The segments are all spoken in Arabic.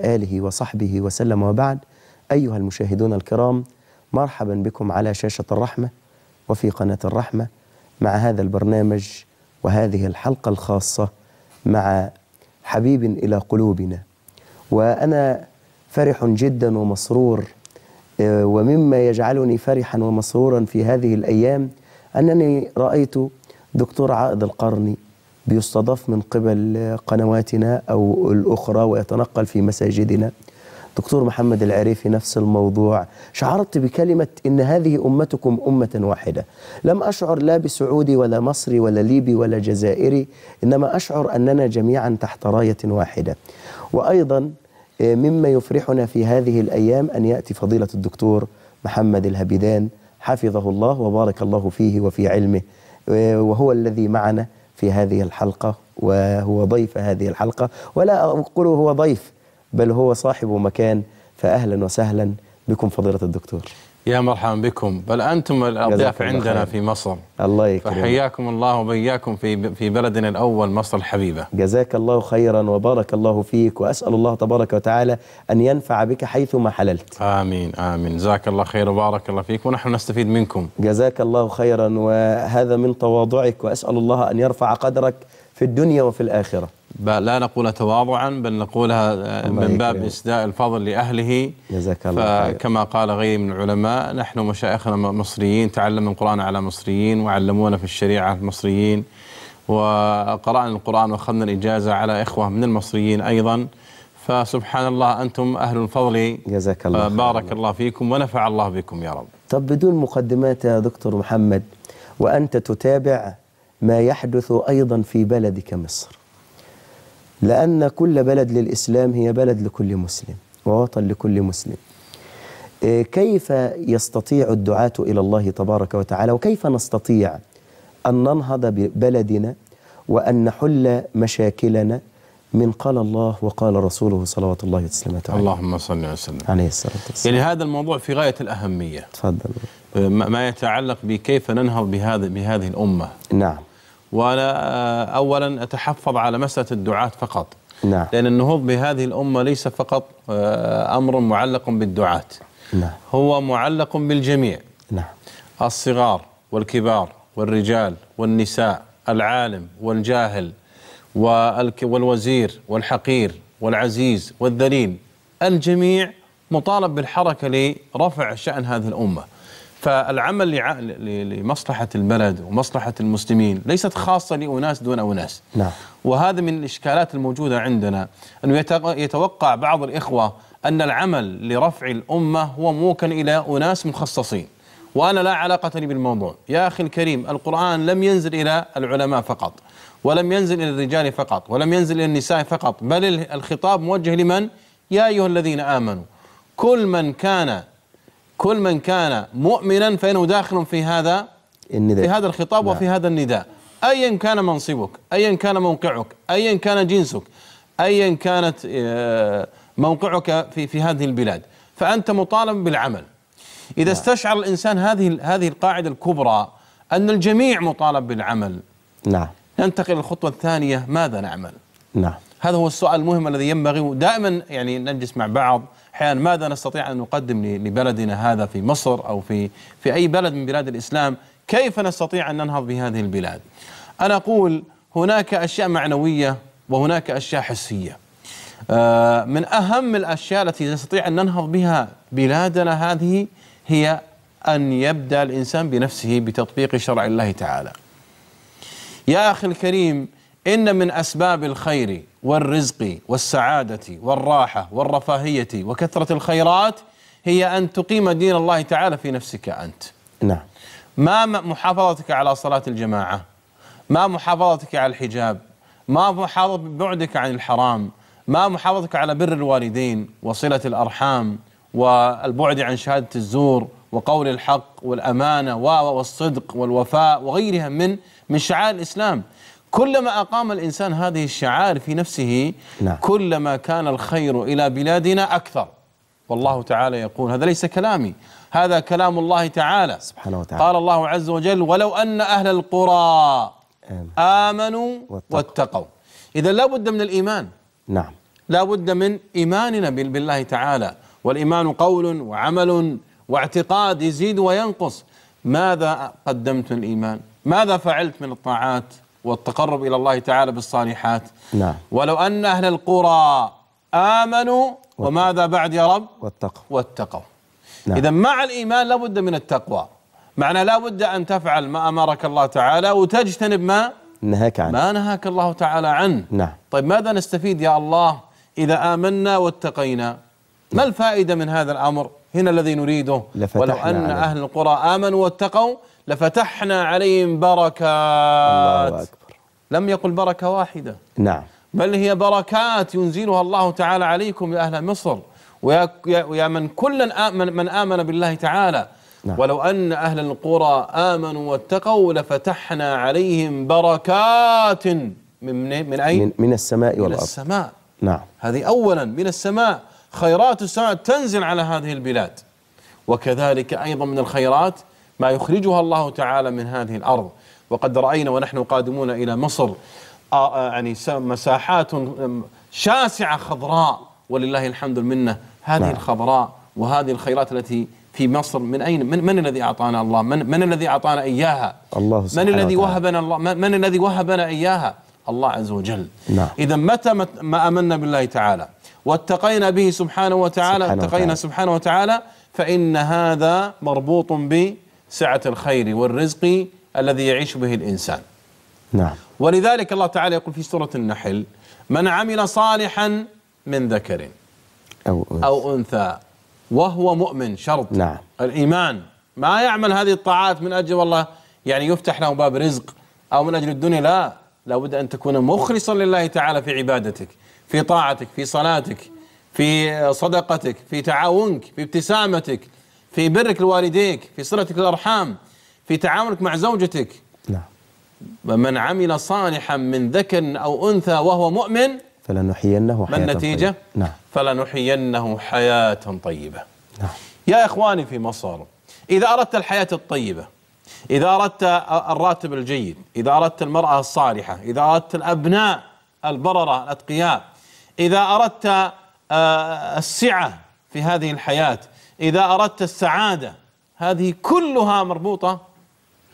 آله وصحبه وسلم وبعد أيها المشاهدون الكرام مرحبا بكم على شاشة الرحمة وفي قناة الرحمة مع هذا البرنامج وهذه الحلقة الخاصة مع حبيب إلى قلوبنا وأنا فرح جدا ومسرور آه، ومما يجعلني فرحا ومسرورا في هذه الأيام أنني رأيت دكتور عائد القرني بيستضاف من قبل قنواتنا أو الأخرى ويتنقل في مساجدنا دكتور محمد العريفي نفس الموضوع شعرت بكلمة إن هذه أمتكم أمة واحدة لم أشعر لا بسعودي ولا مصري ولا ليبي ولا جزائري إنما أشعر أننا جميعا تحت راية واحدة وأيضا آه، مما يفرحنا في هذه الأيام أن يأتي فضيلة الدكتور محمد الهبيدان حفظه الله وبارك الله فيه وفي علمه آه، وهو الذي معنا في هذه الحلقة وهو ضيف هذه الحلقة ولا أقول هو ضيف بل هو صاحب مكان فأهلا وسهلا بكم فضيلة الدكتور يا مرحبا بكم بل انتم الاضياف عندنا في مصر الله يكرمك فحياكم الله وبياكم في في بلدنا الاول مصر الحبيبه جزاك الله خيرا وبارك الله فيك واسال الله تبارك وتعالى ان ينفع بك حيثما حللت امين امين جزاك الله خير وبارك الله فيك ونحن نستفيد منكم جزاك الله خيرا وهذا من تواضعك واسال الله ان يرفع قدرك في الدنيا وفي الآخرة لا نقول تواضعا بل نقولها آه، من باب كريم. إسداء الفضل لأهله جزاك الله فكما قال غيري من العلماء نحن مشايخنا مصريين تعلمنا القرآن على مصريين وعلمونا في الشريعة المصريين وقرأنا القرآن وأخذنا الإجازة على إخوة من المصريين أيضا فسبحان الله أنتم أهل الفضل جزاك الله آه، بارك الله فيكم ونفع الله بكم يا رب طب بدون مقدمات يا دكتور محمد وأنت تتابع ما يحدث أيضا في بلدك مصر لأن كل بلد للإسلام هي بلد لكل مسلم ووطن لكل مسلم إيه، كيف يستطيع الدعاة إلى الله تبارك وتعالى وكيف نستطيع أن ننهض ببلدنا وأن نحل مشاكلنا من قال الله وقال رسوله صلوات الله وسلامه عليه اللهم صل وسلم عليه الصلاه والسلام يعني هذا الموضوع في غايه الاهميه تفضل ما يتعلق بكيف ننهض بهذه بهذه الامه نعم وأنا آه، أولا أتحفظ على مسألة الدعاة فقط نعم. لأن النهوض بهذه الأمة ليس فقط آه، أمر معلق بالدعاة نعم. هو معلق بالجميع نعم. الصغار والكبار والرجال والنساء العالم والجاهل والوزير والحقير والعزيز والذليل الجميع مطالب بالحركة لرفع شأن هذه الأمة فالعمل لمصلحة البلد ومصلحة المسلمين ليست خاصة لأناس دون أناس نعم. وهذا من الإشكالات الموجودة عندنا أنه يتوقع بعض الإخوة أن العمل لرفع الأمة هو موكل إلى أناس مخصصين وأنا لا علاقة لي بالموضوع يا أخي الكريم القرآن لم ينزل إلى العلماء فقط ولم ينزل إلى الرجال فقط ولم ينزل إلى النساء فقط بل الخطاب موجه لمن؟ يا أيها الذين آمنوا كل من كان كل من كان مؤمنا فإنه داخل في هذا النداء في هذا الخطاب لا. وفي نعم. هذا النداء أيا كان منصبك أيا كان موقعك أيا كان جنسك أيا كانت آه، موقعك في في هذه البلاد فأنت مطالب بالعمل إذا لا. نعم. استشعر الإنسان هذه هذه القاعدة الكبرى أن الجميع مطالب بالعمل نعم ننتقل للخطوة الثانية ماذا نعمل نعم هذا هو السؤال المهم الذي ينبغي دائما يعني نجلس مع بعض أحيانا ماذا نستطيع أن نقدم لبلدنا هذا في مصر أو في في أي بلد من بلاد الإسلام كيف نستطيع أن ننهض بهذه البلاد أنا أقول هناك أشياء معنوية وهناك أشياء حسية آه، من أهم الأشياء التي نستطيع أن ننهض بها بلادنا هذه هي أن يبدأ الإنسان بنفسه بتطبيق شرع الله تعالى يا أخي الكريم إن من أسباب الخير والرزق والسعادة والراحة والرفاهية وكثرة الخيرات هي أن تقيم دين الله تعالى في نفسك أنت نعم ما محافظتك على صلاة الجماعة ما محافظتك على الحجاب ما محافظ بعدك عن الحرام ما محافظتك على بر الوالدين وصلة الأرحام والبعد عن شهادة الزور وقول الحق والأمانة والصدق والوفاء وغيرها من من شعائر الإسلام كلما أقام الإنسان هذه الشعائر في نفسه نعم. كلما كان الخير إلى بلادنا أكثر والله تعالى يقول هذا ليس كلامي هذا كلام الله تعالى سبحانه وتعالى قال الله عز وجل ولو أن أهل القرى آمنوا واتقوا, واتقوا. إذا لا بد من الإيمان نعم لا بد من إيماننا بالله تعالى والإيمان قول وعمل واعتقاد يزيد وينقص ماذا قدمت الإيمان ماذا فعلت من الطاعات والتقرب إلى الله تعالى بالصالحات نعم ولو أن أهل القرى آمنوا وماذا بعد يا رب واتقوا واتقوا نعم. إذا مع الإيمان لابد من التقوى معنى لابد أن تفعل ما أمرك الله تعالى وتجتنب ما نهاك عنه ما نهاك الله تعالى عنه نعم طيب ماذا نستفيد يا الله إذا آمنا واتقينا ما الفائدة من هذا الأمر هنا الذي نريده ولو أن عليه. أهل القرى آمنوا واتقوا لفتحنا عليهم بركات الله أكبر لم يقل بركة واحدة نعم بل هي بركات ينزلها الله تعالى عليكم يا أهل مصر ويا, ويا من كل من آمن بالله تعالى نعم. ولو أن أهل القرى آمنوا واتقوا لفتحنا عليهم بركات من من, من أين؟ من, من السماء والأرض من السماء نعم هذه أولا من السماء خيرات السماء تنزل على هذه البلاد وكذلك أيضا من الخيرات ما يخرجها الله تعالى من هذه الأرض وقد رأينا ونحن قادمون إلى مصر آه، آه، يعني مساحات شاسعة خضراء ولله الحمد المنة هذه نعم. الخضراء وهذه الخيرات التي في مصر من أين من, من الذي أعطانا الله من, من الذي أعطانا إياها الله سبحانه من الذي وهبنا الله من, من الذي وهبنا إياها الله عز وجل نعم. إذا متى ما أمنا بالله تعالى واتقينا به سبحانه وتعالى سبحانه اتقينا وتعالى. سبحانه وتعالى فإن هذا مربوط بسعة الخير والرزق الذي يعيش به الإنسان نعم ولذلك الله تعالى يقول في سورة النحل من عمل صالحا من ذكر أو, أو أنثى وهو مؤمن شرط نعم الإيمان ما يعمل هذه الطاعات من أجل والله يعني يفتح له باب رزق أو من أجل الدنيا لا لابد أن تكون مخلصا لله تعالى في عبادتك في طاعتك في صلاتك في صدقتك في تعاونك في ابتسامتك في برك لوالديك في صلتك الأرحام في تعاملك مع زوجتك نعم من عمل صالحا من ذكر أو أنثى وهو مؤمن فلنحيينه حياة طيبة. ما النتيجة؟ نعم فلنحيينه حياة طيبة نعم يا إخواني في مصر إذا أردت الحياة الطيبة إذا أردت الراتب الجيد إذا أردت المرأة الصالحة إذا أردت الأبناء البررة الأتقياء إذا أردت آه، السعة في هذه الحياة إذا أردت السعادة هذه كلها مربوطة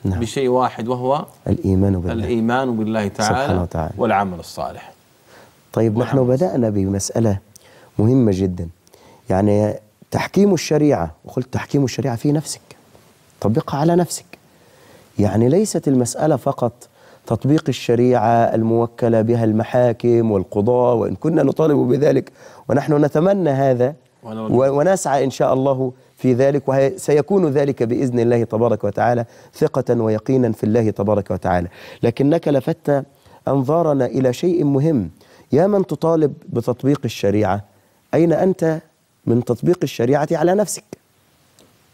نعم. بشيء واحد وهو الإيمان بالله الإيمان بالله تعالى سبحانه وتعالى والعمل الصالح طيب نحن بدأنا بمسألة مهمة جدا يعني تحكيم الشريعة وقلت تحكيم الشريعة في نفسك طبقها على نفسك يعني ليست المسألة فقط تطبيق الشريعة الموكلة بها المحاكم والقضاء وإن كنا نطالب بذلك ونحن نتمنى هذا ونسعى إن شاء الله في ذلك وسيكون ذلك بإذن الله تبارك وتعالى ثقة ويقينا في الله تبارك وتعالى لكنك لفت أنظارنا إلى شيء مهم يا من تطالب بتطبيق الشريعة أين أنت من تطبيق الشريعة على نفسك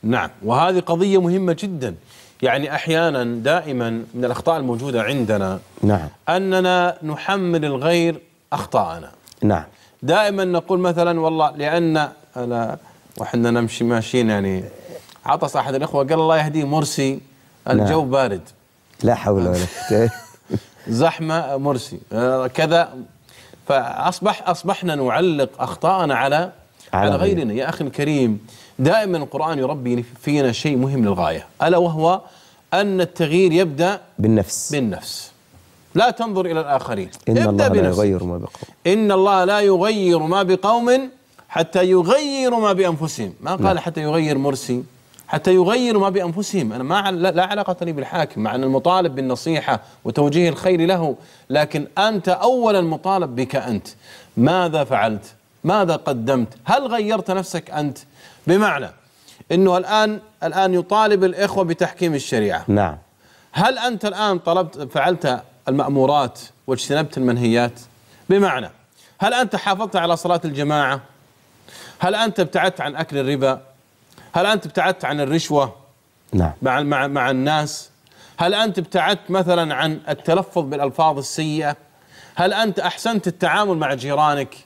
نعم وهذه قضية مهمة جدا يعني احيانا دائما من الاخطاء الموجوده عندنا نعم اننا نحمل الغير اخطاءنا نعم دائما نقول مثلا والله لان انا واحنا نمشي ماشيين يعني عطس احد الاخوه قال الله يهديه مرسي نعم. الجو نعم. بارد لا حول ولا قوه زحمه مرسي آه، كذا فاصبح اصبحنا نعلق اخطاءنا على على, على غيرنا يا اخي الكريم دائما القرآن يربي فينا شيء مهم للغاية ألا وهو أن التغيير يبدأ بالنفس بالنفس لا تنظر إلى الآخرين إن الله لا يغير ما بقوم إن الله لا يغير ما بقوم حتى يغيروا ما بأنفسهم ما نعم. قال لا. حتى يغير مرسي حتى يغيروا ما بأنفسهم أنا ما لا علاقة لي بالحاكم مع أن المطالب بالنصيحة وتوجيه الخير له لكن أنت أولا مطالب بك أنت ماذا فعلت ماذا قدمت هل غيرت نفسك أنت بمعنى انه الان الان يطالب الاخوه بتحكيم الشريعه نعم هل انت الان طلبت فعلت المامورات واجتنبت المنهيات بمعنى هل انت حافظت على صلاه الجماعه هل انت ابتعدت عن اكل الربا هل انت ابتعدت عن الرشوه نعم مع مع مع الناس هل انت ابتعدت مثلا عن التلفظ بالالفاظ السيئه هل انت احسنت التعامل مع جيرانك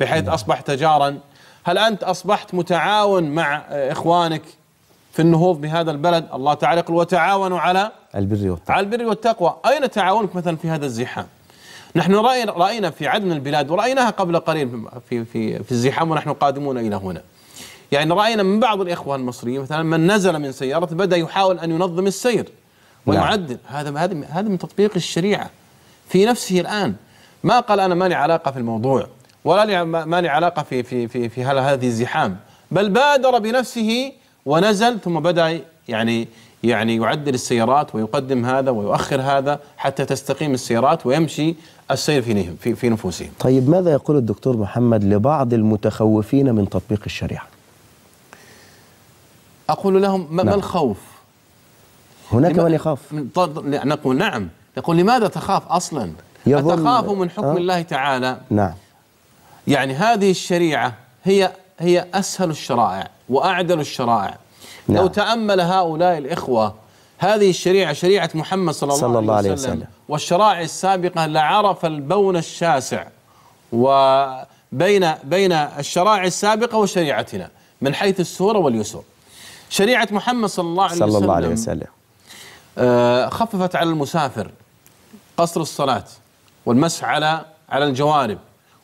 بحيث نعم. اصبحت جارا هل أنت أصبحت متعاون مع إخوانك في النهوض بهذا البلد الله تعالى يقول وتعاونوا على البر والتقوى على البر والتقوى أين تعاونك مثلا في هذا الزحام نحن رأينا في عدن من البلاد ورأيناها قبل قليل في, في, في الزحام ونحن قادمون إلى هنا يعني رأينا من بعض الإخوة المصريين مثلا من نزل من سيارته بدأ يحاول أن ينظم السير ويعدل نعم. هذا هذا هذا من تطبيق الشريعة في نفسه الآن ما قال أنا مالي علاقة في الموضوع ولا لي ما لي علاقه في في في في هذه الزحام بل بادر بنفسه ونزل ثم بدا يعني يعني يعدل السيارات ويقدم هذا ويؤخر هذا حتى تستقيم السيارات ويمشي السير في في, في نفوسهم. طيب ماذا يقول الدكتور محمد لبعض المتخوفين من تطبيق الشريعه؟ اقول لهم ما نعم. الخوف؟ هناك من يخاف نعم، نقول نعم نقول لماذا تخاف اصلا؟ أتخاف من حكم أه؟ الله تعالى؟ نعم يعني هذه الشريعة هي هي أسهل الشرائع وأعدل الشرائع نعم. لو تأمل هؤلاء الإخوة هذه الشريعة شريعة محمد صلى الله, صلى الله عليه وسلم, وسلم والشرائع السابقة لعرف البون الشاسع وبين بين الشرائع السابقة وشريعتنا من حيث السورة واليسر شريعة محمد صلى الله عليه صلى وسلم, الله عليه وسلم آه خففت على المسافر قصر الصلاة والمسح على على الجوارب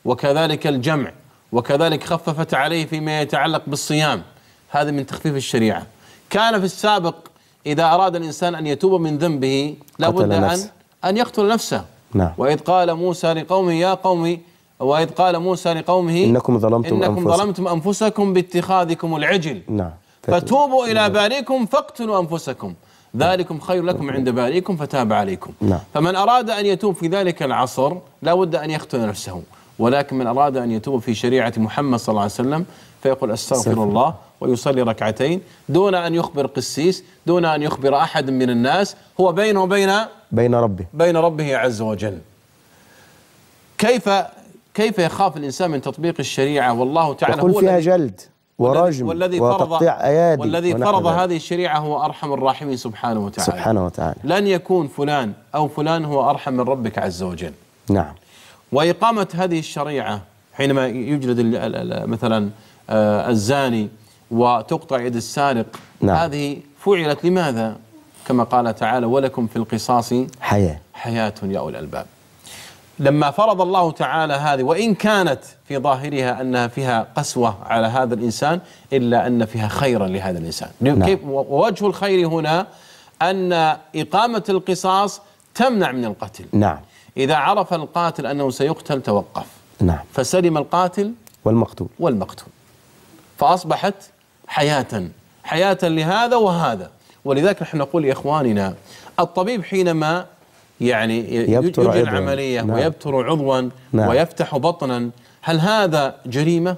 وكذلك الجمع وكذلك خففت عليه فيما يتعلق بالصيام هذا من تخفيف الشريعة كان في السابق إذا أراد الإنسان أن يتوب من ذنبه لابد أن أن يقتل نفسه نعم. وإذ قال موسى لقومه يا قومي وإذ قال موسى لقومه إنكم ظلمتم إنكم أنفسكم. ظلمتم أنفسكم باتخاذكم العجل نعم فتوبوا نعم. إلى بارئكم فاقتلوا أنفسكم ذلكم خير لكم نعم. عند بارئكم فتاب عليكم نعم. فمن أراد أن يتوب في ذلك العصر لابد أن يقتل نفسه ولكن من أراد أن يتوب في شريعة محمد صلى الله عليه وسلم فيقول أستغفر الله ويصلي ركعتين دون أن يخبر قسيس دون أن يخبر أحد من الناس هو بينه وبين بين ربه بين ربه عز وجل كيف كيف يخاف الإنسان من تطبيق الشريعة والله تعالى يقول فيها جلد ورجم والذي وتقطيع أيادي والذي فرض هذه الشريعة هو أرحم الراحمين سبحانه وتعالى سبحانه وتعالى لن يكون فلان أو فلان هو أرحم من ربك عز وجل نعم وإقامة هذه الشريعة حينما يجلد مثلا آه، الزاني وتقطع يد السارق نعم. هذه فعلت لماذا كما قال تعالى ولكم في القصاص حياة حياة يا أولي الألباب لما فرض الله تعالى هذه وإن كانت في ظاهرها أنها فيها قسوة على هذا الإنسان إلا أن فيها خيرا لهذا الإنسان نعم. كيف ووجه الخير هنا أن إقامة القصاص تمنع من القتل نعم إذا عرف القاتل أنه سيقتل توقف نعم فسلم القاتل والمقتول والمقتول فأصبحت حياة حياة لهذا وهذا ولذلك نحن نقول لإخواننا الطبيب حينما يعني يبتر يجري العملية نعم. ويبتر عضوا نعم. ويفتح بطنا هل هذا جريمة؟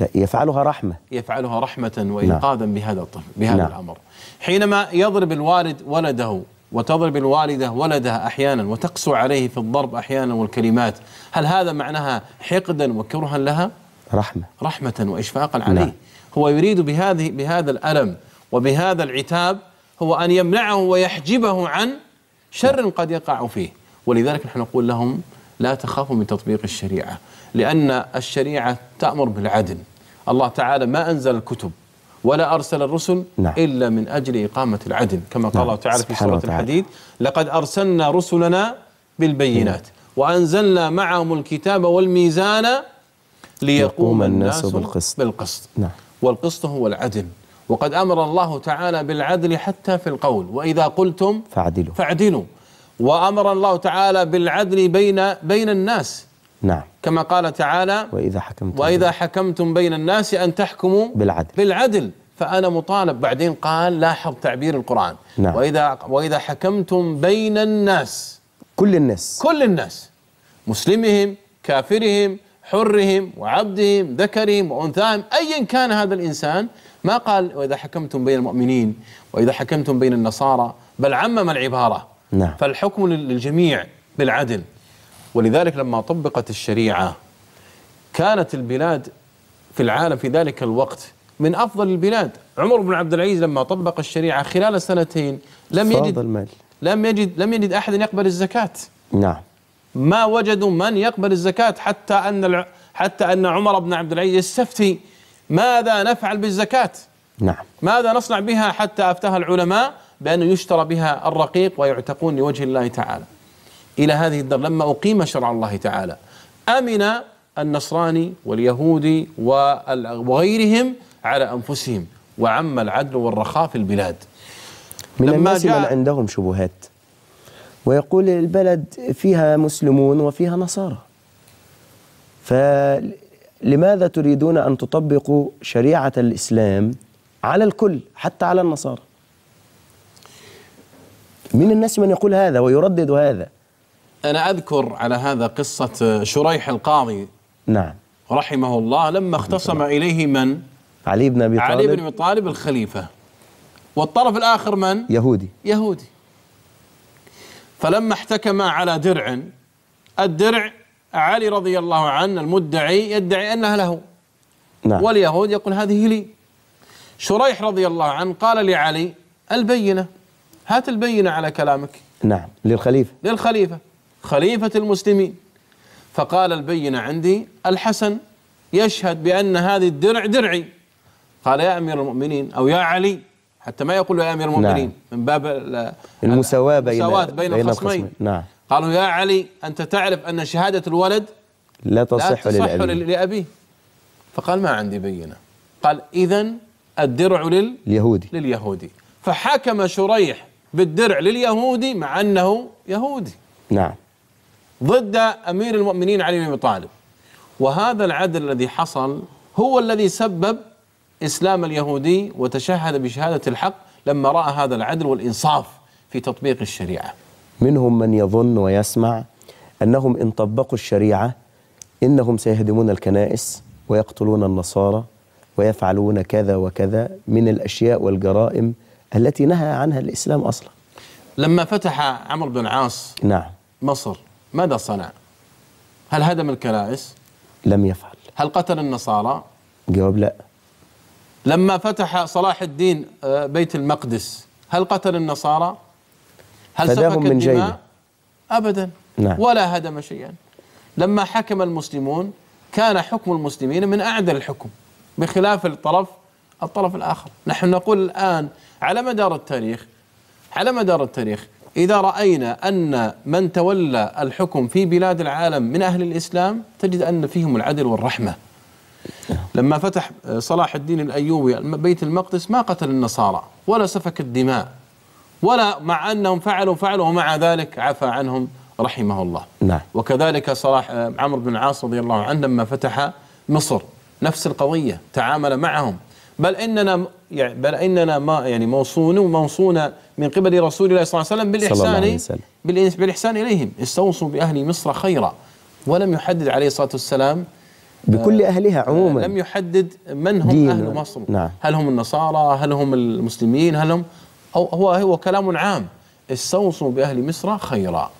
لا يفعلها رحمة يفعلها رحمة وإنقاذا نعم. بهذا الطفل بهذا نعم. الأمر حينما يضرب الوالد ولده وتضرب الوالدة ولدها أحيانا وتقسو عليه في الضرب أحيانا والكلمات هل هذا معناها حقدا وكرها لها رحمة رحمة وإشفاقا نعم. عليه هو يريد بهذه بهذا الألم وبهذا العتاب هو أن يمنعه ويحجبه عن شر قد يقع فيه ولذلك نحن نقول لهم لا تخافوا من تطبيق الشريعة لأن الشريعة تأمر بالعدل الله تعالى ما أنزل الكتب ولا أرسل الرسل نعم. إلا من أجل إقامة العدل كما قال نعم. الله تعالى في سورة الحديد لقد أرسلنا رسلنا بالبينات نعم. وأنزلنا معهم الكتاب والميزان ليقوم الناس بالقسط, بالقسط. نعم. والقسط هو العدل وقد أمر الله تعالى بالعدل حتى في القول وإذا قلتم فاعدلوا فاعدلوا وأمر الله تعالى بالعدل بين بين الناس نعم كما قال تعالى وإذا حكمتم وإذا حكمتم بين الناس أن تحكموا بالعدل بالعدل فأنا مطالب بعدين قال لاحظ تعبير القرآن نعم وإذا وإذا حكمتم بين الناس كل الناس كل الناس مسلمهم كافرهم حرهم وعبدهم ذكرهم وأنثاهم أيا كان هذا الإنسان ما قال وإذا حكمتم بين المؤمنين وإذا حكمتم بين النصارى بل عمم العبارة نعم فالحكم للجميع بالعدل ولذلك لما طبقت الشريعة كانت البلاد في العالم في ذلك الوقت من أفضل البلاد عمر بن عبد العزيز لما طبق الشريعة خلال سنتين لم يجد المال. لم يجد لم يجد أحد يقبل الزكاة نعم ما وجدوا من يقبل الزكاة حتى أن حتى أن عمر بن عبد العزيز السفتي ماذا نفعل بالزكاة نعم ماذا نصنع بها حتى أفتها العلماء بأن يشترى بها الرقيق ويعتقون لوجه الله تعالى إلى هذه الدار لما أقيم شرع الله تعالى أمن النصراني واليهودي وغيرهم على أنفسهم وعم العدل والرخاء في البلاد من الناس من عندهم شبهات ويقول البلد فيها مسلمون وفيها نصارى فلماذا تريدون أن تطبقوا شريعة الإسلام على الكل حتى على النصارى من الناس من يقول هذا ويردد هذا أنا أذكر على هذا قصة آه، شريح القاضي نعم رحمه الله لما اختصم إليه من؟ علي بن أبي طالب علي بن أبي طالب الخليفة والطرف الآخر من؟ يهودي يهودي فلما احتكما على درع الدرع علي رضي الله عنه المدعي يدعي أنها له نعم. واليهود يقول هذه لي شريح رضي الله عنه قال لعلي البينة هات البينة على كلامك نعم للخليفة للخليفة خليفة المسلمين فقال البينة عندي الحسن يشهد بأن هذه الدرع درعي قال يا أمير المؤمنين أو يا علي حتى ما يقول يا أمير المؤمنين نعم. من باب المساواة بين, بين, بين الخصمين نعم. قالوا يا علي أنت تعرف أن شهادة الولد لا تصح, لا تصح للأبي. لأبيه فقال ما عندي بينة قال إذا الدرع لل اليهودي لليهودي فحكم شريح بالدرع لليهودي مع أنه يهودي نعم ضد امير المؤمنين علي بن ابي طالب وهذا العدل الذي حصل هو الذي سبب اسلام اليهودي وتشهد بشهاده الحق لما راى هذا العدل والانصاف في تطبيق الشريعه. منهم من يظن ويسمع انهم ان طبقوا الشريعه انهم سيهدمون الكنائس ويقتلون النصارى ويفعلون كذا وكذا من الاشياء والجرائم التي نهى عنها الاسلام اصلا. لما فتح عمرو بن العاص نعم مصر ماذا صنع؟ هل هدم الكنائس؟ لم يفعل هل قتل النصارى؟ جواب لا لما فتح صلاح الدين آه، بيت المقدس هل قتل النصارى؟ هل سفك من الدماء؟ جيدة. أبدا نعم. ولا هدم شيئا لما حكم المسلمون كان حكم المسلمين من أعدل الحكم بخلاف الطرف الطرف الآخر نحن نقول الآن على مدار التاريخ على مدار التاريخ إذا رأينا أن من تولى الحكم في بلاد العالم من أهل الإسلام تجد أن فيهم العدل والرحمة لما فتح صلاح الدين الأيوبي بيت المقدس ما قتل النصارى ولا سفك الدماء ولا مع أنهم فعلوا فعلوا ومع ذلك عفى عنهم رحمه الله نعم. وكذلك صلاح عمرو بن العاص رضي الله عنه لما فتح مصر نفس القضية تعامل معهم بل اننا يعني بل اننا ما يعني موصون وموصون من قبل رسول الله صلى الله عليه وسلم بالاحسان وسلم. بالاحسان اليهم استوصوا باهل مصر خيرا ولم يحدد عليه الصلاه والسلام بكل آه، اهلها آه، عموما لم يحدد من هم اهل مصر نعم. هل هم النصارى هل هم المسلمين هل هم او هو هو كلام عام استوصوا باهل مصر خيرا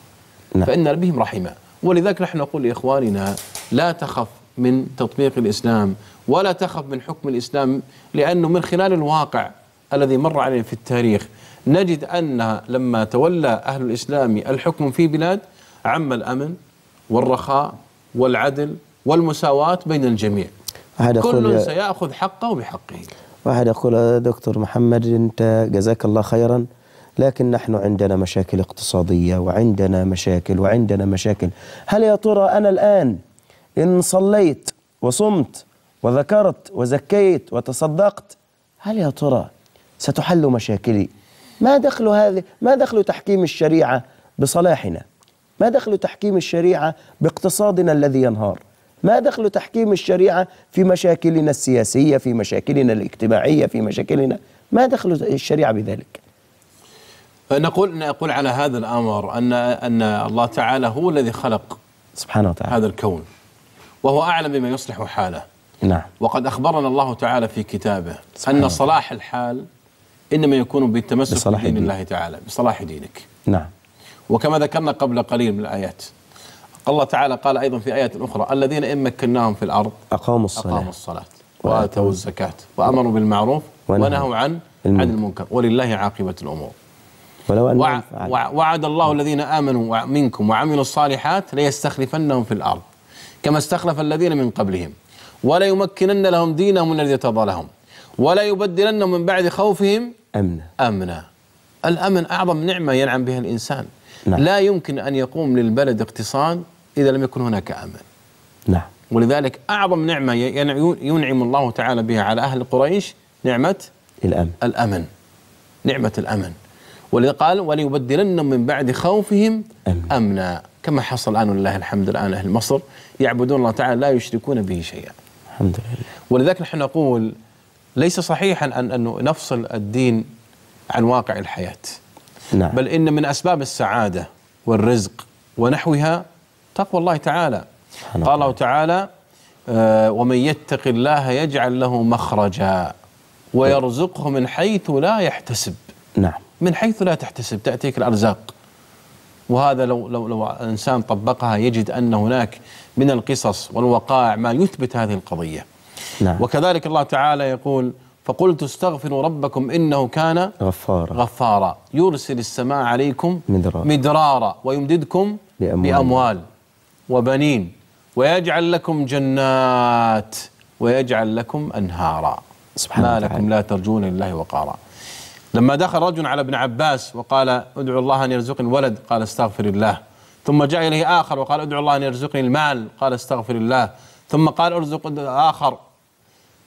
نعم. فان بهم رحمه ولذلك نحن نقول لاخواننا لا تخف من تطبيق الاسلام ولا تخف من حكم الإسلام لأنه من خلال الواقع الذي مر علينا في التاريخ نجد أن لما تولى أهل الإسلام الحكم في بلاد عم الأمن والرخاء والعدل والمساواة بين الجميع كل سيأخذ حقه بحقه واحد يقول دكتور محمد أنت جزاك الله خيرا لكن نحن عندنا مشاكل اقتصادية وعندنا مشاكل وعندنا مشاكل هل يا ترى أنا الآن إن صليت وصمت وذكرت وزكيت وتصدقت هل يا ترى ستحل مشاكلي ما دخل هذه ما دخل تحكيم الشريعة بصلاحنا ما دخل تحكيم الشريعة باقتصادنا الذي ينهار ما دخل تحكيم الشريعة في مشاكلنا السياسية في مشاكلنا الاجتماعية في مشاكلنا ما دخل الشريعة بذلك نقول نقول على هذا الأمر أن أن الله تعالى هو الذي خلق سبحانه وتعالى هذا الكون وهو أعلم بما يصلح حاله نعم وقد أخبرنا الله تعالى في كتابه أن صلاح الحال إنما يكون بالتمسك بدين الله تعالى بصلاح دينك نعم وكما ذكرنا قبل قليل من الآيات الله تعالى قال أيضا في آيات أخرى الذين إن مكناهم في الأرض أقاموا الصلاة أقاموا الصلاة وآتوا الزكاة وأمروا بالمعروف ونهوا عن عن المنكر ولله عاقبة الأمور ولو أن وع وع وعد الله الذين آمنوا منكم وعملوا الصالحات ليستخلفنهم في الأرض كما استخلف الذين من قبلهم ولا يمكنن لهم دينهم الذي ارتضى لهم ولا يبدلن من بعد خوفهم أمنا أمنا الأمن أعظم نعمة ينعم بها الإنسان نعم. لا يمكن أن يقوم للبلد اقتصاد إذا لم يكن هناك أمن نعم ولذلك أعظم نعمة ينعم الله تعالى بها على أهل قريش نعمة الأمن الأمن نعمة الأمن ولذا قال وليبدلنهم من بعد خوفهم أمنا, أمنا كما حصل الآن ولله الحمد الآن أهل مصر يعبدون الله تعالى لا يشركون به شيئا الحمد لله ولذلك نحن نقول ليس صحيحا أن انه نفصل الدين عن واقع الحياة نعم. بل إن من أسباب السعادة والرزق ونحوها تقوى الله تعالى قال الله تعالى آه، ومن يتق الله يجعل له مخرجا ويرزقه من حيث لا يحتسب نعم من حيث لا تحتسب تأتيك الأرزاق وهذا لو, لو, لو إنسان طبقها يجد أن هناك من القصص والوقائع ما يثبت هذه القضية نعم. وكذلك الله تعالى يقول فقلت استغفروا ربكم إنه كان غفارا, غفارا يرسل السماء عليكم مدرارا, مدرارا ويمددكم بأموال, بأموال وبنين ويجعل لكم جنات ويجعل لكم أنهارا سبحان ما لكم لا ترجون لله وقارا لما دخل رجل على ابن عباس وقال ادعو الله أن يرزقني ولد قال استغفر الله ثم جاء إليه آخر وقال ادعو الله أن يرزقني المال قال استغفر الله ثم قال ارزق آخر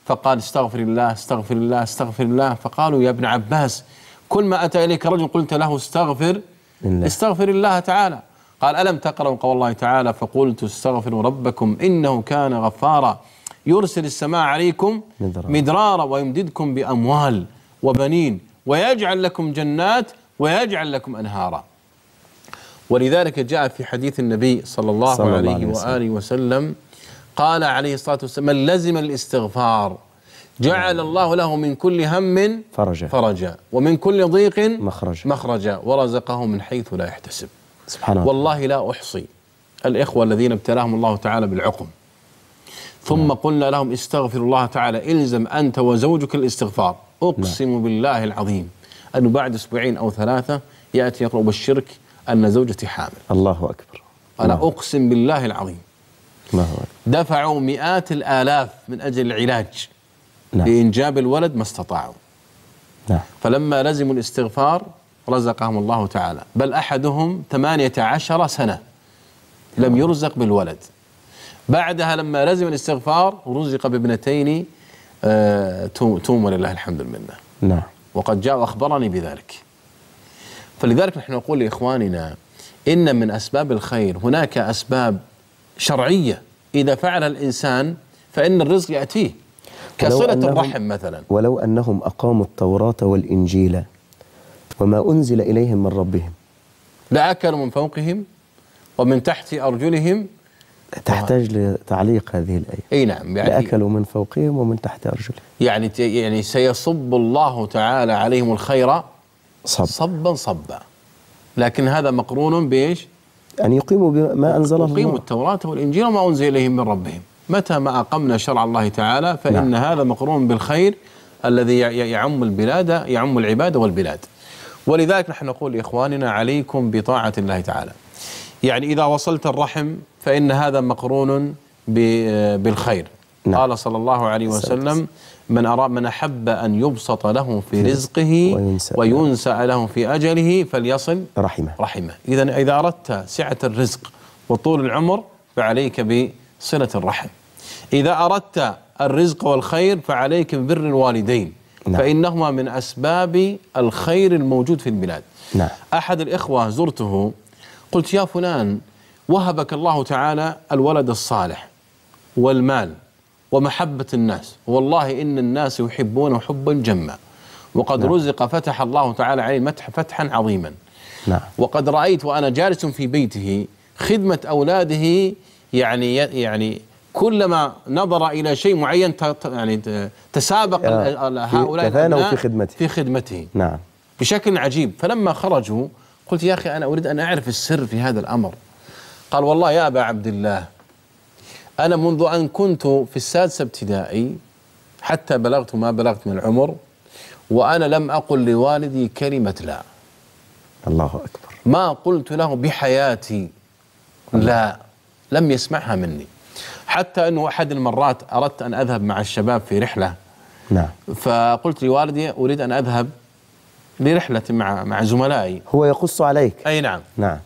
فقال استغفر الله استغفر الله استغفر الله فقالوا يا ابن عباس كل ما أتى إليك رجل قلت له استغفر الله. استغفر الله تعالى قال ألم تقرأ قول الله تعالى فقلت استغفروا ربكم إنه كان غفارا يرسل السماء عليكم مدرارا ويمددكم بأموال وبنين ويجعل لكم جنات ويجعل لكم أنهارا ولذلك جاء في حديث النبي صلى الله, صلى الله عليه, عليه وآله وسلم قال عليه الصلاة والسلام من لزم الاستغفار جعل نعم. الله له من كل هم فرجا فرجا ومن كل ضيق مخرجا مخرجا ورزقه من حيث لا يحتسب سبحان الله والله لا أحصي الإخوة الذين ابتلاهم الله تعالى بالعقم ثم نعم. قلنا لهم استغفر الله تعالى الزم أنت وزوجك الاستغفار نعم. أقسم نعم. بالله العظيم أنه بعد أسبوعين أو ثلاثة يأتي يقرأ بالشرك أن زوجتي حامل الله أكبر أنا الله نعم. أقسم بالله العظيم الله أكبر دفعوا مئات الآلاف من أجل العلاج نعم. لإنجاب الولد ما استطاعوا نعم. فلما لزموا الاستغفار رزقهم الله تعالى بل أحدهم ثمانية عشر سنة لم نعم. يرزق بالولد بعدها لما لزم الاستغفار رزق بابنتين آه، توم ولله الحمد المنه نعم وقد جاء أخبرني بذلك فلذلك نحن نقول لاخواننا ان من اسباب الخير هناك اسباب شرعيه اذا فعل الانسان فان الرزق ياتيه كصله الرحم مثلا ولو انهم اقاموا التوراه والانجيل وما انزل اليهم من ربهم لاكلوا من فوقهم ومن تحت ارجلهم تحتاج لتعليق هذه الآية أي نعم يعني لأكلوا من فوقهم ومن تحت أرجلهم يعني يعني سيصب الله تعالى عليهم الخير صب صبا صبا لكن هذا مقرون بإيش أن يقيموا بما أنزل الله يقيموا التوراة والإنجيل وما أنزل إليهم من ربهم متى ما أقمنا شرع الله تعالى فإن نعم. هذا مقرون بالخير الذي يعم البلاد يعم العباد والبلاد ولذلك نحن نقول لإخواننا عليكم بطاعة الله تعالى يعني إذا وصلت الرحم فإن هذا مقرون بالخير نعم. قال صلى الله عليه وسلم سلام. من أراد من أحب أن يبسط له في نعم. رزقه وينسى وينسع له في أجله فليصل رحمه رحمه إذا إذا أردت سعة الرزق وطول العمر فعليك بصلة الرحم إذا أردت الرزق والخير فعليك ببر الوالدين نعم. فإنهما من أسباب الخير الموجود في البلاد نعم. أحد الإخوة زرته قلت يا فلان وهبك الله تعالى الولد الصالح والمال ومحبة الناس والله إن الناس يحبون حبا جما وقد نعم. رزق فتح الله تعالى عليه المدح فتحا عظيما نعم. وقد رأيت وأنا جالس في بيته خدمة أولاده يعني يعني كلما نظر الى شيء معين يعني تسابق آه. هؤلاء الأبناء في خدمته في خدمته نعم بشكل عجيب فلما خرجوا قلت يا اخي انا اريد ان اعرف السر في هذا الامر قال والله يا ابا عبد الله أنا منذ أن كنت في السادسة ابتدائي حتى بلغت ما بلغت من العمر وأنا لم أقل لوالدي كلمة لا الله أكبر ما قلت له بحياتي لا لم يسمعها مني حتى أنه أحد المرات أردت أن أذهب مع الشباب في رحلة نعم فقلت لوالدي أريد أن أذهب لرحلة مع مع زملائي هو يقص عليك أي نعم نعم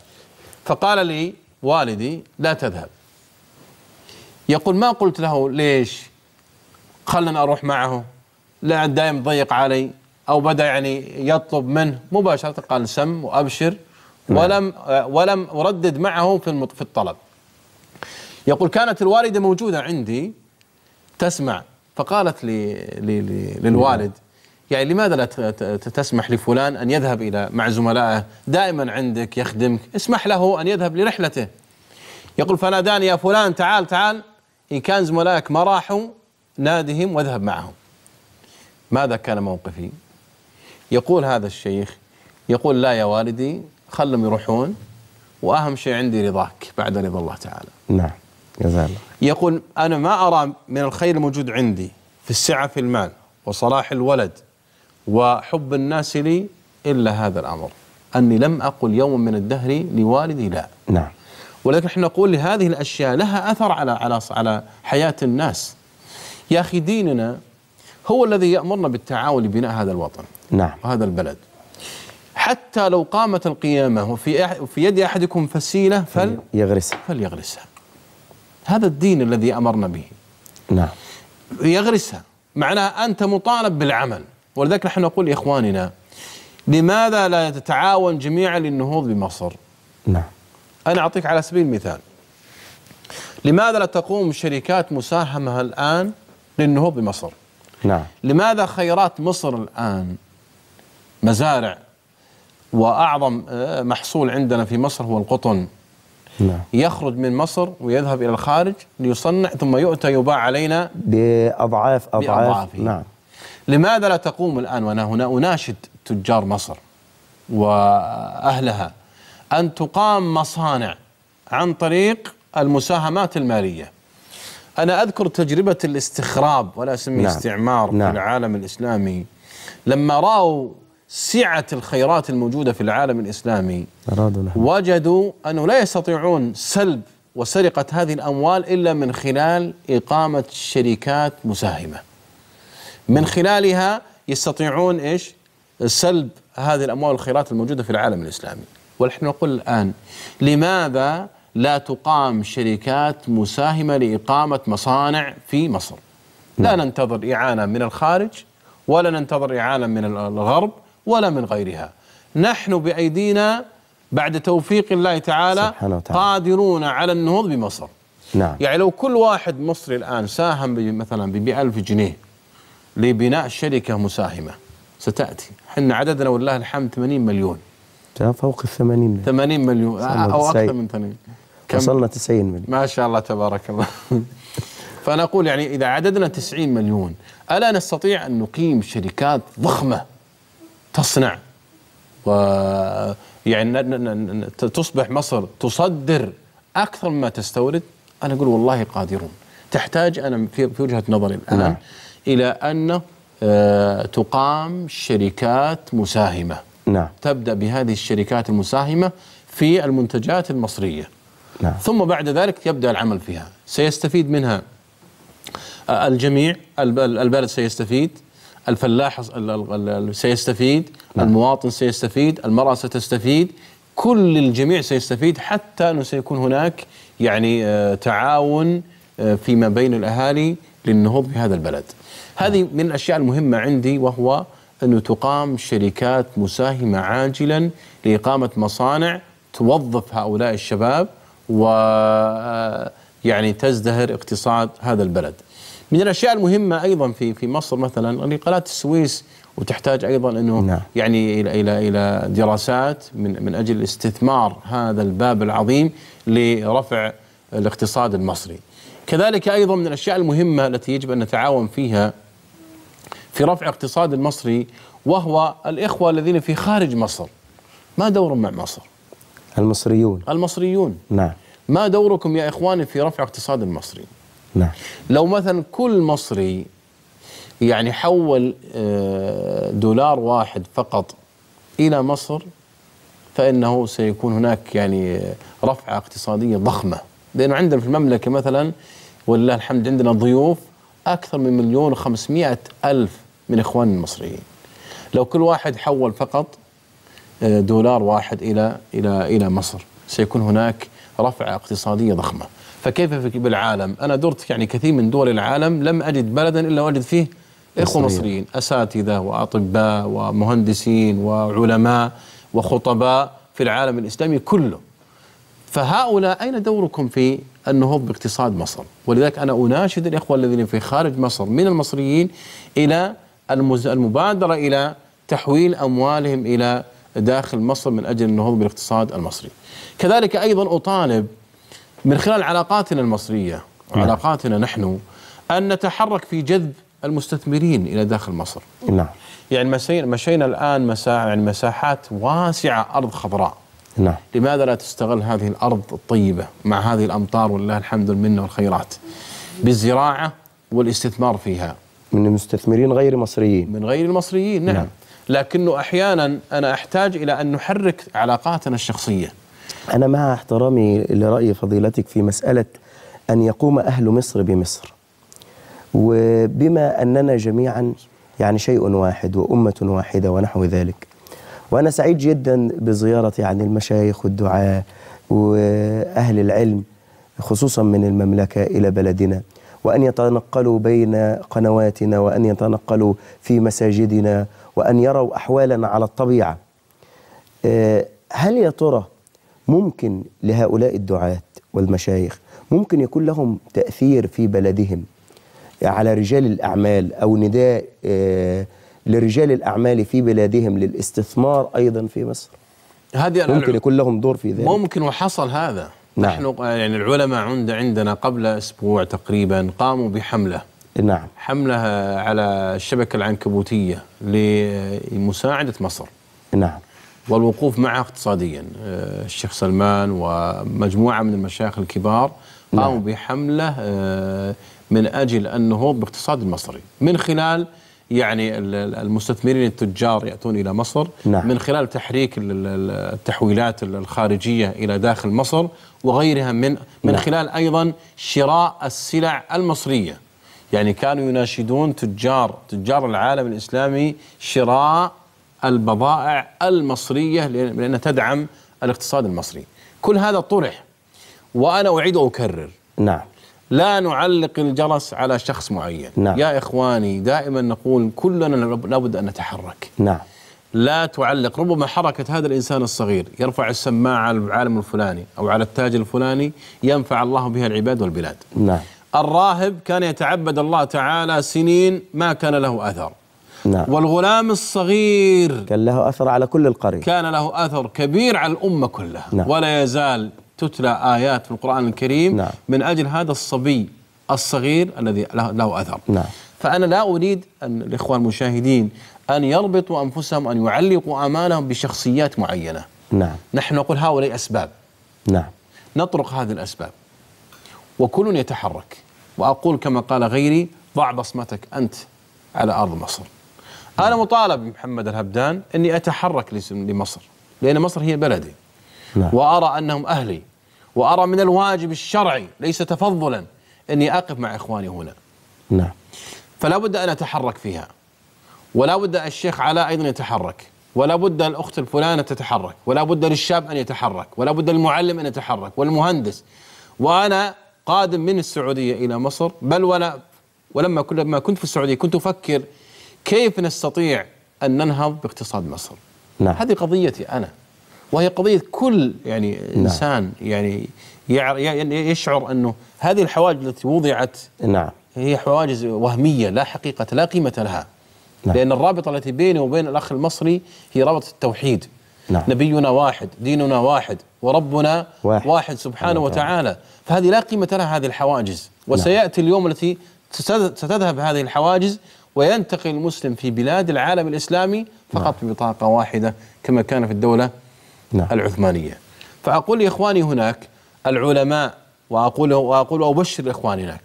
فقال لي والدي لا تذهب يقول ما قلت له ليش خلنا أروح معه لا دائم ضيق علي أو بدأ يعني يطلب منه مباشرة قال سم وأبشر نعم. ولم ولم أردد معه في في الطلب يقول كانت الوالدة موجودة عندي تسمع فقالت لي لي للوالد يعني لماذا لا تسمح لفلان أن يذهب إلى مع زملائه دائما عندك يخدمك اسمح له أن يذهب لرحلته يقول فناداني يا فلان تعال تعال إن كان زملائك ما راحوا نادهم واذهب معهم ماذا كان موقفي يقول هذا الشيخ يقول لا يا والدي خلهم يروحون وأهم شيء عندي رضاك بعد رضا الله تعالى نعم جزاه الله يقول أنا ما أرى من الخير الموجود عندي في السعة في المال وصلاح الولد وحب الناس لي إلا هذا الأمر أني لم أقل يوم من الدهر لوالدي لا نعم ولكن احنا نقول هذه الاشياء لها اثر على على على حياه الناس. يا اخي ديننا هو الذي يامرنا بالتعاون لبناء هذا الوطن. نعم. وهذا البلد. حتى لو قامت القيامه وفي في يد احدكم فسيله فل يغرسها فليغرسها. هذا الدين الذي امرنا به. نعم. يغرسها معناها انت مطالب بالعمل ولذلك نحن نقول لاخواننا لماذا لا تتعاون جميعا للنهوض بمصر؟ نعم أنا أعطيك على سبيل المثال لماذا لا تقوم شركات مساهمة الآن للنهوض بمصر نعم لماذا خيرات مصر الآن مزارع وأعظم آه، محصول عندنا في مصر هو القطن نعم. يخرج من مصر ويذهب إلى الخارج ليصنع ثم يؤتى يباع علينا بأضعاف أضعاف نعم لماذا لا تقوم الآن وأنا هنا أناشد تجار مصر وأهلها أن تقام مصانع عن طريق المساهمات المالية أنا أذكر تجربة الاستخراب ولا اسمي نعم. استعمار نعم. في العالم الإسلامي لما رأوا سعة الخيرات الموجودة في العالم الإسلامي وجدوا أنه لا يستطيعون سلب وسرقة هذه الأموال إلا من خلال إقامة شركات مساهمة من خلالها يستطيعون إيش سلب هذه الأموال والخيرات الموجودة في العالم الإسلامي ونحن نقول الآن لماذا لا تقام شركات مساهمة لإقامة مصانع في مصر لا نعم. ننتظر إعانة من الخارج ولا ننتظر إعانة من الغرب ولا من غيرها نحن بأيدينا بعد توفيق الله تعالى قادرون على النهوض بمصر نعم. يعني لو كل واحد مصري الآن ساهم مثلا ب 1000 جنيه لبناء شركة مساهمة ستأتي حنا عددنا والله الحمد 80 مليون فوق ال 80 مليون 80 مليون آه، او اكثر من 80 وصلنا 90 مليون ما شاء الله تبارك الله فنقول يعني اذا عددنا 90 مليون الا نستطيع ان نقيم شركات ضخمه تصنع و يعني تصبح مصر تصدر اكثر مما تستورد انا اقول والله قادرون تحتاج انا في وجهه نظري الان نعم. الى ان آه، تقام شركات مساهمه نعم. تبدأ بهذه الشركات المساهمة في المنتجات المصرية نعم. ثم بعد ذلك يبدأ العمل فيها سيستفيد منها آه، الجميع البلد سيستفيد الفلاح سيستفيد نعم. المواطن سيستفيد المرأة ستستفيد كل الجميع سيستفيد حتى أنه سيكون هناك يعني آه، تعاون آه، فيما بين الأهالي للنهوض بهذا البلد هذه من الأشياء المهمة عندي وهو أنه تقام شركات مساهمة عاجلا لإقامة مصانع توظف هؤلاء الشباب و آه، يعني تزدهر اقتصاد هذا البلد. من الاشياء المهمه ايضا في في مصر مثلا قناه السويس وتحتاج ايضا انه نعم. يعني الى الى الى دراسات من من اجل استثمار هذا الباب العظيم لرفع الاقتصاد المصري. كذلك ايضا من الاشياء المهمه التي يجب ان نتعاون فيها في رفع اقتصاد المصري وهو الإخوة الذين في خارج مصر ما دورهم مع مصر المصريون المصريون نعم ما دوركم يا إخواني في رفع اقتصاد المصري نعم لو مثلا كل مصري يعني حول آه، دولار واحد فقط إلى مصر فإنه سيكون هناك يعني آه، رفعة اقتصادية ضخمة لأنه عندنا في المملكة مثلا ولله الحمد عندنا ضيوف أكثر من مليون وخمسمائة ألف من إخواننا المصريين لو كل واحد حول فقط آه، دولار واحد إلى إلى إلى مصر سيكون هناك رفعة اقتصادية ضخمة فكيف بالعالم أنا درت يعني كثير من دول العالم لم أجد بلدا إلا وجد فيه إخوة مصريين أساتذة وأطباء ومهندسين وعلماء وخطباء في العالم الإسلامي كله فهؤلاء أين دوركم في النهوض باقتصاد مصر ولذلك أنا أناشد الإخوة الذين في خارج مصر من المصريين إلى المبادرة إلى تحويل أموالهم إلى داخل مصر من أجل النهوض بالاقتصاد المصري كذلك أيضا أطالب من خلال علاقاتنا المصرية نعم. وعلاقاتنا نحن أن نتحرك في جذب المستثمرين إلى داخل مصر نعم يعني مشينا, الآن مساحة يعني مساحات واسعة أرض خضراء نعم لماذا لا تستغل هذه الأرض الطيبة مع هذه الأمطار والله الحمد والمنة والخيرات بالزراعة والاستثمار فيها من مستثمرين غير مصريين من غير المصريين نعم, نعم. لكنه أحيانا أنا أحتاج إلى أن نحرك علاقاتنا الشخصية أنا مع احترامي لرأي فضيلتك في مسألة أن يقوم أهل مصر بمصر وبما أننا جميعا يعني شيء واحد وأمة واحدة ونحو ذلك وأنا سعيد جدا بزيارة يعني المشايخ والدعاة وأهل العلم خصوصا من المملكة إلى بلدنا وأن يتنقلوا بين قنواتنا وأن يتنقلوا في مساجدنا وأن يروا احوالنا على الطبيعة آه، هل يا ترى ممكن لهؤلاء الدعاة والمشايخ ممكن يكون لهم تأثير في بلدهم على رجال الأعمال أو نداء آه، لرجال الأعمال في بلادهم للاستثمار أيضا في مصر هذه ممكن يكون لهم دور في ذلك ممكن وحصل هذا نعم. نحن يعني العلماء عند عندنا قبل اسبوع تقريبا قاموا بحمله نعم حمله على الشبكه العنكبوتيه لمساعده مصر نعم والوقوف معها اقتصاديا آه، الشيخ سلمان ومجموعه من المشايخ الكبار قاموا نعم. بحمله آه، من اجل النهوض باقتصاد المصري من خلال يعني المستثمرين التجار ياتون الى مصر نعم. من خلال تحريك التحويلات الخارجيه الى داخل مصر وغيرها من نعم. من خلال ايضا شراء السلع المصريه يعني كانوا يناشدون تجار تجار العالم الاسلامي شراء البضائع المصريه لانها تدعم الاقتصاد المصري كل هذا طرح وانا اعيد واكرر نعم لا نعلق الجرس على شخص معين نعم. يا إخواني دائما نقول كلنا لابد أن نتحرك نعم لا تعلق ربما حركة هذا الإنسان الصغير يرفع السماعة على العالم الفلاني أو على التاج الفلاني ينفع الله بها العباد والبلاد نعم الراهب كان يتعبد الله تعالى سنين ما كان له أثر نعم. والغلام الصغير كان له أثر على كل القرية كان له أثر كبير على الأمة كلها نعم. ولا يزال تتلى آيات في القرآن الكريم نعم. من أجل هذا الصبي الصغير الذي له أثر نعم. فأنا لا أريد أن الإخوان المشاهدين أن يربطوا أنفسهم أن يعلقوا آمالهم بشخصيات معينة نعم. نحن نقول هؤلاء أسباب نعم. نطرق هذه الأسباب وكل يتحرك وأقول كما قال غيري ضع بصمتك أنت على أرض مصر نعم. أنا مطالب محمد الهبدان أني أتحرك لمصر لأن مصر هي بلدي نعم. وأرى أنهم أهلي وأرى من الواجب الشرعي ليس تفضلا أني أقف مع إخواني هنا نعم فلا بد أن أتحرك فيها ولا بد الشيخ علاء أيضا يتحرك ولا بد الأخت الفلانة تتحرك ولا بد للشاب أن يتحرك ولا بد المعلم أن يتحرك والمهندس وأنا قادم من السعودية إلى مصر بل ولا ولما كلما كنت في السعودية كنت أفكر كيف نستطيع أن ننهض باقتصاد مصر نعم. هذه قضيتي أنا وهي قضيه كل يعني نعم. انسان يعني يشعر انه هذه الحواجز التي وضعت نعم هي حواجز وهميه لا حقيقه لا قيمه لها نعم. لان الرابطه التي بيني وبين الاخ المصري هي رابطه التوحيد نعم. نبينا واحد ديننا واحد وربنا واحد, واحد سبحانه وتعالى فهذه لا قيمة لها هذه الحواجز نعم. وسيأتي اليوم التي ستذهب هذه الحواجز وينتقل المسلم في بلاد العالم الإسلامي فقط نعم. ببطاقة واحدة كما كان في الدولة نعم. العثمانية فأقول لإخواني هناك العلماء وأقول, وأقول وأبشر إخواني هناك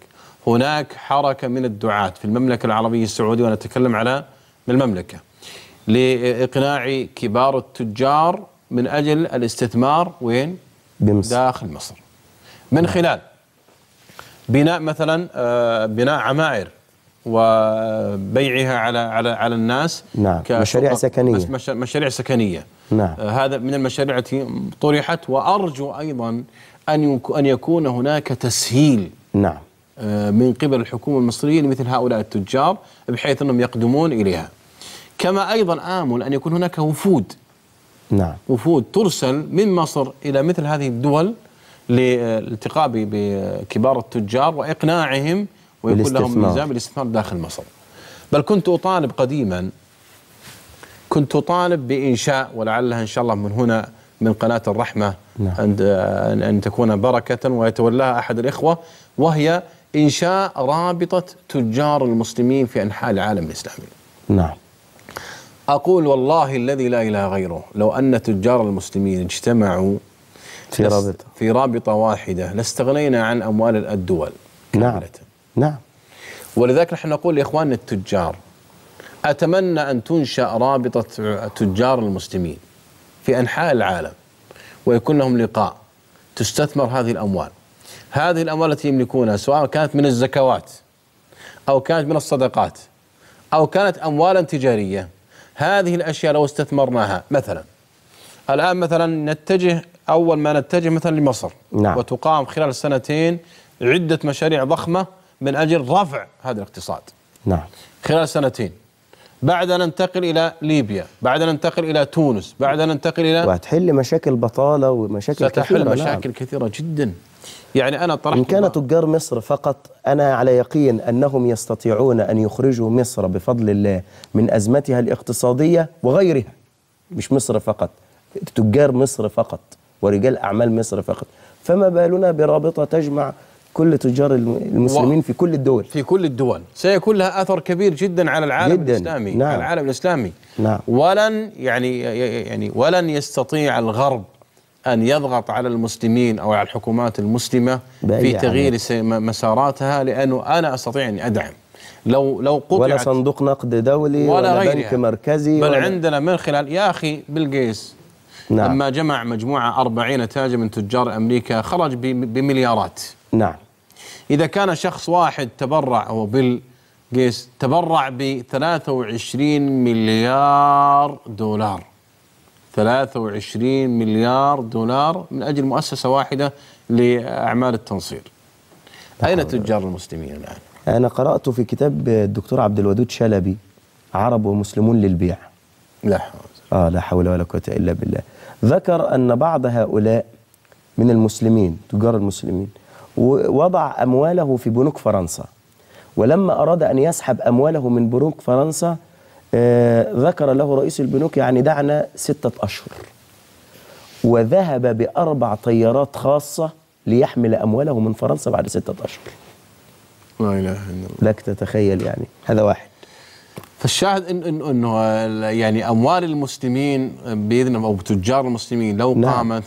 هناك حركة من الدعاة في المملكة العربية السعودية وأنا أتكلم على من المملكة لإقناع كبار التجار من أجل الاستثمار وين؟ بمصر داخل مصر من نعم. خلال بناء مثلا آه، بناء عمائر وبيعها على على على الناس نعم مشاريع سكنيه مشاريع سكنيه نعم. آه، هذا من المشاريع التي طرحت وأرجو أيضا أن أن يكون هناك تسهيل نعم آه، من قبل الحكومة المصرية لمثل هؤلاء التجار بحيث أنهم يقدمون إليها كما أيضا آمل أن يكون هناك وفود نعم وفود ترسل من مصر إلى مثل هذه الدول للالتقاء بكبار التجار وإقناعهم ويكون لهم ميزان بالاستثمار داخل مصر بل كنت أطالب قديما كنت أطالب بإنشاء ولعلها إن شاء الله من هنا من قناة الرحمة نعم. أن, أن تكون بركة ويتولاها أحد الإخوة وهي إنشاء رابطة تجار المسلمين في أنحاء العالم الإسلامي نعم أقول والله الذي لا إله غيره لو أن تجار المسلمين اجتمعوا في رابطة في رابطة واحدة لاستغنينا عن أموال الدول نعم كاملة. نعم ولذلك نحن نقول لإخواننا التجار أتمنى أن تنشأ رابطة تجار المسلمين في أنحاء العالم ويكون لهم لقاء تستثمر هذه الأموال هذه الأموال التي يملكونها سواء كانت من الزكوات أو كانت من الصدقات أو كانت أموالا تجارية هذه الأشياء لو استثمرناها مثلا الآن مثلا نتجه أول ما نتجه مثلا لمصر نعم. وتقام خلال سنتين عدة مشاريع ضخمة من أجل رفع هذا الاقتصاد نعم خلال سنتين بعد أن ننتقل إلى ليبيا بعد أن ننتقل إلى تونس بعد أن ننتقل إلى وهتحل مشاكل بطالة ومشاكل ستحل كثيرة نعم. مشاكل نعم. كثيرة جدا يعني أنا طرحت إن كان تجار مصر فقط أنا على يقين أنهم يستطيعون أن يخرجوا مصر بفضل الله من أزمتها الاقتصادية وغيرها مش مصر فقط تجار مصر فقط ورجال أعمال مصر فقط فما بالنا برابطة تجمع كل تجار المسلمين في كل الدول في كل الدول سيكون لها اثر كبير جدا على العالم جداً. الاسلامي نعم. على العالم الاسلامي نعم. ولن يعني يعني ولن يستطيع الغرب ان يضغط على المسلمين او على الحكومات المسلمه في تغيير يعني. مساراتها لانه انا استطيع ان ادعم لو لو قطعت ولا صندوق نقد دولي ولا, ولا غيرها. بنك مركزي بل ولا عندنا من خلال يا اخي بيل جيتس نعم. لما جمع مجموعه 40 تاجر من تجار امريكا خرج بمليارات نعم إذا كان شخص واحد تبرع هو بيل جيس تبرع ب 23 مليار دولار 23 مليار دولار من أجل مؤسسة واحدة لأعمال التنصير أين نعم. تجار المسلمين الآن؟ أنا قرأت في كتاب الدكتور عبد الودود شلبي عرب ومسلمون للبيع لا حول آه لا حول ولا قوة إلا بالله ذكر أن بعض هؤلاء من المسلمين تجار المسلمين ووضع أمواله في بنوك فرنسا ولما أراد أن يسحب أمواله من بنوك فرنسا آه، ذكر له رئيس البنوك يعني دعنا ستة أشهر وذهب بأربع طيارات خاصة ليحمل أمواله من فرنسا بعد ستة أشهر لا إله إلا الله لك تتخيل يعني هذا واحد فالشاهد إن إن انه يعني اموال المسلمين باذن او تجار المسلمين لو نعم. قامت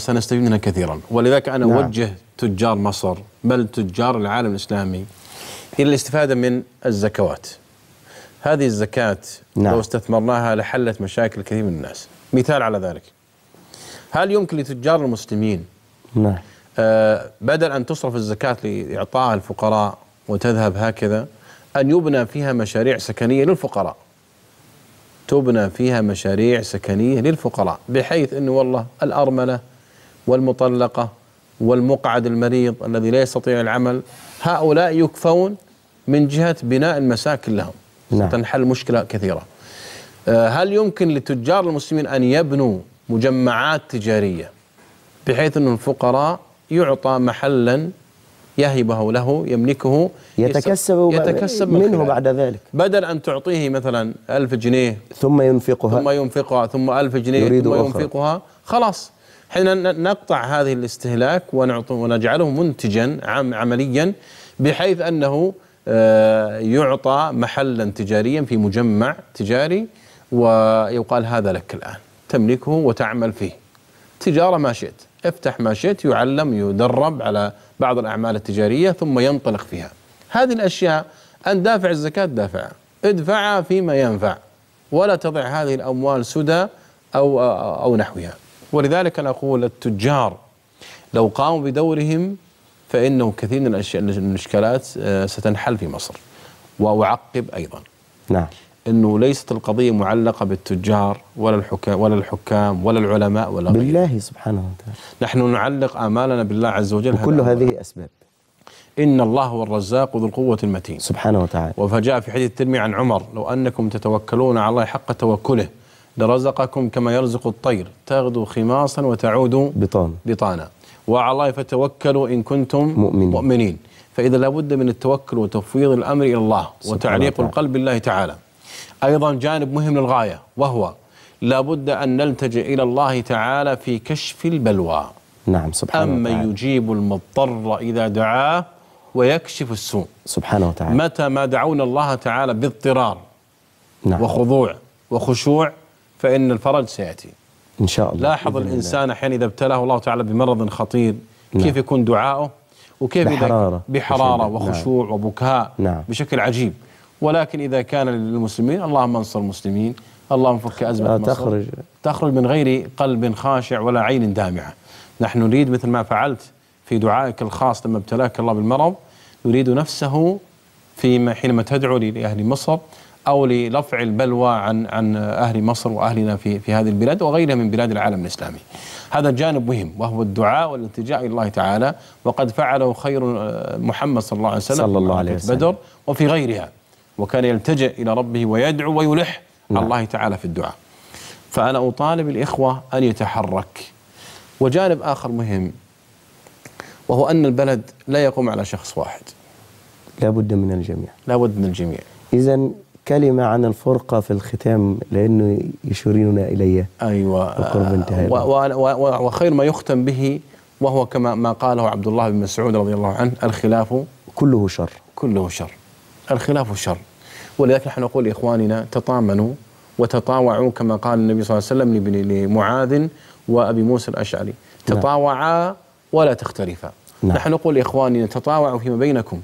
سنستفيد منها كثيرا ولذلك انا نعم. اوجه تجار مصر بل تجار العالم الإسلامي إلى الاستفادة من الزكوات هذه الزكاة نعم. لو استثمرناها لحلت مشاكل كثير من الناس مثال على ذلك هل يمكن لتجار المسلمين نعم. آه بدل أن تصرف الزكاة لإعطاء الفقراء وتذهب هكذا أن يبنى فيها مشاريع سكنية للفقراء تبنى فيها مشاريع سكنية للفقراء بحيث أنه والله الأرملة والمطلقة والمقعد المريض الذي لا يستطيع العمل هؤلاء يكفون من جهة بناء المساكن لهم نعم. ستنحل مشكلة كثيرة آه، هل يمكن لتجار المسلمين أن يبنوا مجمعات تجارية بحيث أن الفقراء يعطى محلا يهبه له يملكه يتكسب, يتكسب من منه بعد ذلك بدل أن تعطيه مثلا ألف جنيه ثم ينفقها ثم ينفقها ثم ألف جنيه ثم ينفقها خلاص حين نقطع هذه الاستهلاك ونجعله منتجا عمليا بحيث انه آه، يعطى محلا تجاريا في مجمع تجاري ويقال هذا لك الان تملكه وتعمل فيه تجاره ما شئت افتح ما شئت يعلم يدرب على بعض الاعمال التجاريه ثم ينطلق فيها هذه الاشياء ان دافع الزكاه دافعها ادفعها فيما ينفع ولا تضع هذه الاموال سدى او او نحوها ولذلك أنا أقول التجار لو قاموا بدورهم فإنه كثير من الإشكالات آه، ستنحل في مصر وأعقب أيضا نعم انه ليست القضيه معلقه بالتجار ولا الحكام ولا الحكام ولا العلماء ولا غيره بالله سبحانه وتعالى نحن نعلق امالنا بالله عز وجل كل هذه اسباب ان الله هو الرزاق ذو القوه المتين سبحانه وتعالى وفجاء في حديث الترمذي عن عمر لو انكم تتوكلون على الله حق توكله لرزقكم كما يرزق الطير تغدو خماصا وتعود بطانا بطانا وعلى الله فتوكلوا إن كنتم مؤمنين, مؤمنين. فإذا لابد من التوكل وتفويض الأمر إلى الله وتعليق القلب بالله تعالى أيضا جانب مهم للغاية وهو لابد أن نلتجئ إلى الله تعالى في كشف البلوى نعم سبحانه أما وتعالى. يجيب المضطر إذا دعاه ويكشف السوء سبحانه وتعالى متى ما دعونا الله تعالى باضطرار نعم. وخضوع وخشوع فإن الفرج سيأتي إن شاء الله لاحظ الإنسان أحيانا إذا ابتلاه الله تعالى بمرض خطير نعم. كيف يكون دعاؤه وكيف بحرارة, بحرارة نعم. وخشوع نعم. وبكاء نعم. بشكل عجيب ولكن إذا كان للمسلمين اللهم انصر المسلمين اللهم فك أزمة مصر تخرج تخرج من غير قلب خاشع ولا عين دامعة نحن نريد مثل ما فعلت في دعائك الخاص لما ابتلاك الله بالمرض يريد نفسه فيما حينما تدعو لأهل مصر او لرفع البلوى عن عن اهل مصر واهلنا في في هذه البلاد وغيرها من بلاد العالم الاسلامي. هذا جانب مهم وهو الدعاء والالتجاء الى الله تعالى وقد فعله خير آه، محمد صلى الله عليه وسلم صلى الله عليه وسلم بدر وفي غيرها وكان يلتجئ الى ربه ويدعو ويلح نعم. الله تعالى في الدعاء. فانا اطالب الاخوه ان يتحرك. وجانب اخر مهم وهو ان البلد لا يقوم على شخص واحد. لابد من الجميع. لابد من الجميع. اذا كلمة عن الفرقة في الختام لأنه يشيروننا إليه أيوة وقرب انتهاء وخير ما يختم به وهو كما ما قاله عبد الله بن مسعود رضي الله عنه الخلاف كله شر كله شر الخلاف شر ولذلك نحن نقول لإخواننا تطامنوا وتطاوعوا كما قال النبي صلى الله عليه وسلم لمعاذ وأبي موسى الأشعري نعم. تطاوعا ولا تختلفا نعم. نحن نقول لإخواننا تطاوعوا فيما بينكم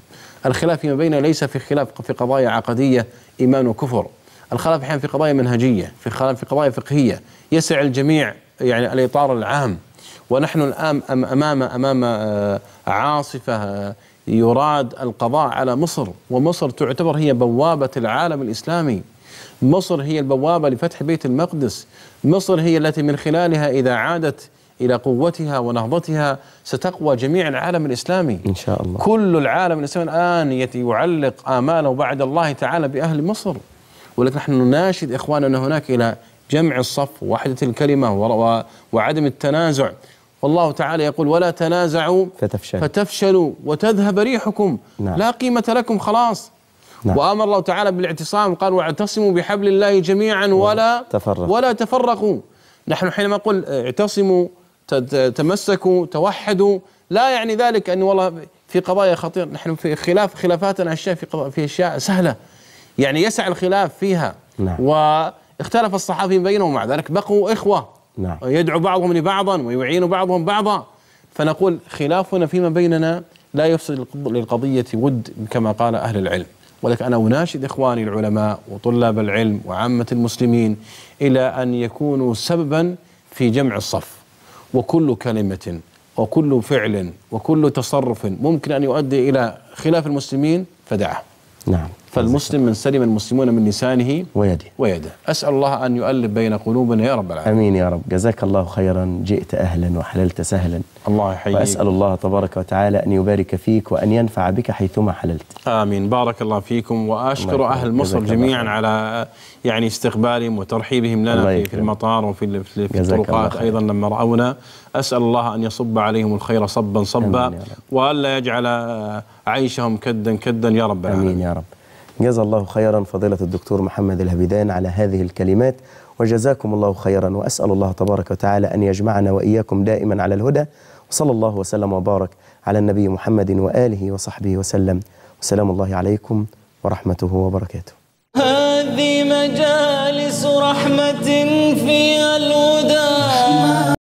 الخلاف فيما بيننا ليس في خلاف في قضايا عقدية إيمان وكفر الخلاف أحيانا في قضايا منهجية في خلاف في قضايا فقهية يسع الجميع يعني الإطار العام ونحن الآن أمام أمام آه، عاصفة آه، يراد القضاء على مصر ومصر تعتبر هي بوابة العالم الإسلامي مصر هي البوابة لفتح بيت المقدس مصر هي التي من خلالها إذا عادت إلى قوتها ونهضتها ستقوى جميع العالم الإسلامي إن شاء الله كل العالم الإسلامي الآن يعلق آماله بعد الله تعالى بأهل مصر ولكن نحن نناشد إخواننا هناك إلى جمع الصف ووحدة الكلمة وعدم التنازع والله تعالى يقول ولا تنازعوا فتفشل فتفشلوا وتذهب ريحكم نعم. لا قيمة لكم خلاص نعم. وامر الله تعالى بالاعتصام قال واعتصموا بحبل الله جميعا ولا تفرق. ولا تفرقوا نحن حينما نقول اعتصموا تمسكوا توحدوا لا يعني ذلك أن والله في قضايا خطيرة نحن في خلاف خلافاتنا أشياء في في أشياء سهلة يعني يسع الخلاف فيها نعم. واختلف الصحابيين بينهم مع ذلك بقوا إخوة نعم. يدعو بعضهم لبعضا ويعين بعضهم بعضا فنقول خلافنا فيما بيننا لا يفسد للقضية ود كما قال أهل العلم ولك أنا أناشد إخواني العلماء وطلاب العلم وعامة المسلمين إلى أن يكونوا سببا في جمع الصف وكل كلمة وكل فعل وكل تصرف ممكن أن يؤدي إلى خلاف المسلمين فدعه نعم فالمسلم من سلم المسلمون من لسانه ويده ويده أسأل الله أن يؤلف بين قلوبنا يا رب العالمين أمين يا رب جزاك الله خيرا جئت أهلا وحللت سهلا الله يحييك وأسأل الله تبارك وتعالى أن يبارك فيك وأن ينفع بك حيثما حللت آمين بارك الله فيكم وأشكر أهل مصر جميعا على يعني استقبالهم وترحيبهم لنا في, في المطار وفي في الطرقات أيضا لما رأونا أسأل الله أن يصب عليهم الخير صبا صبا وألا يجعل عيشهم كدا كدا يا رب العالمين آمين يا رب جزا الله خيرا فضيلة الدكتور محمد الهبيدان على هذه الكلمات وجزاكم الله خيرا وأسأل الله تبارك وتعالى أن يجمعنا وإياكم دائما على الهدى وصلى الله وسلم وبارك على النبي محمد وآله وصحبه وسلم وسلام الله عليكم ورحمته وبركاته هذه مجالس رحمة فيها الهدى